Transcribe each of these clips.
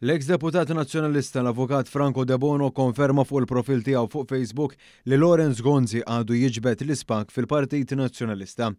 L-ex-deputat nazjonalista l-avukat Franco De Bono konferma fuq il-profil tiegħu fuq Facebook li Lorenz Gonzi għadu jiġbet l-ispak fil-Partit Nazjonalista.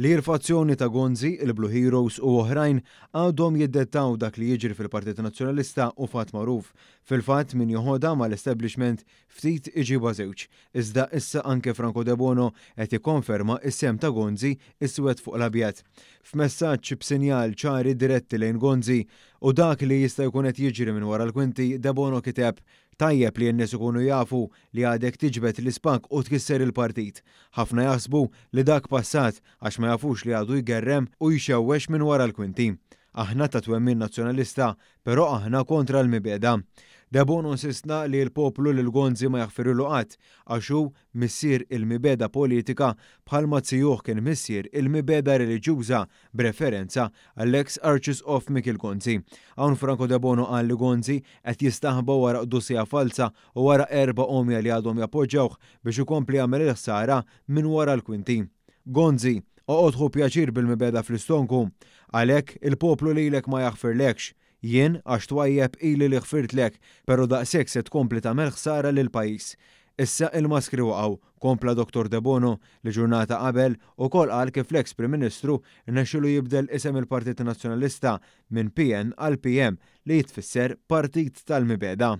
Li irfazzjoni ta' Gonzi, il-Blue Heroes u oħrajn għadhom jiddettaw dak li jiġri fil-Partit Nazzjonalista u fat maruf. Fil-fat min joħoda ma l-establishment ftit iġi żewġ. Iżda issa anke Franco De Bono qed ikkonferma is-sem ta' Gonzi iswed fuq l-abjat. F'messaġġ b'sinjal ċari diretti lejn Gonzi u dak li jista' jkun qed jiġri minn wara l-kwinti De Bono kiteb Tajjeb li n-nies ikunu jafu li għadek tiġbet l-ispank u tkisser il-partit. Ħafna jaħsbu li dak passat għax ma jafux li għadu jgerrem u jxewwex minn wara l-kwinti. Aħna ta' twemmin nazzjonalista, pero aħna kontra l-mibeda. Debon insistna li l-poplu l-gonzi ma l qatt għaxu missier il-mibeda politika bħalma tsijuħ kien missier il-mibeda reliġjuża b'referenza għall-ex Arches of Mikil Gonzi. Hawn Franco Debono qal li Gonzi qed jistaħba wara dusija falsa u wara erba' omja li għadhom jappoġġawh biex ikompli jagħmel il-ħsara minn wara l-kwinti. Gonzi, oqodħu pjaċir bil-mibeda fl-istonku, għalek il-poplu li ma jaħfirlekx jien għax twajjeb ili li ħfirtlek, pero daqsek se tkompli tagħmel ħsara lil pajjiż. Issa il-maskri waqaw, kompla Dr. Debono li ġurnata qabel u kol għal kif l-ex Prim Ministru nnexxilu jibdel isem il-Partit Nazzjonalista minn PN għal PM li jitfisser Partit tal-Mibeda.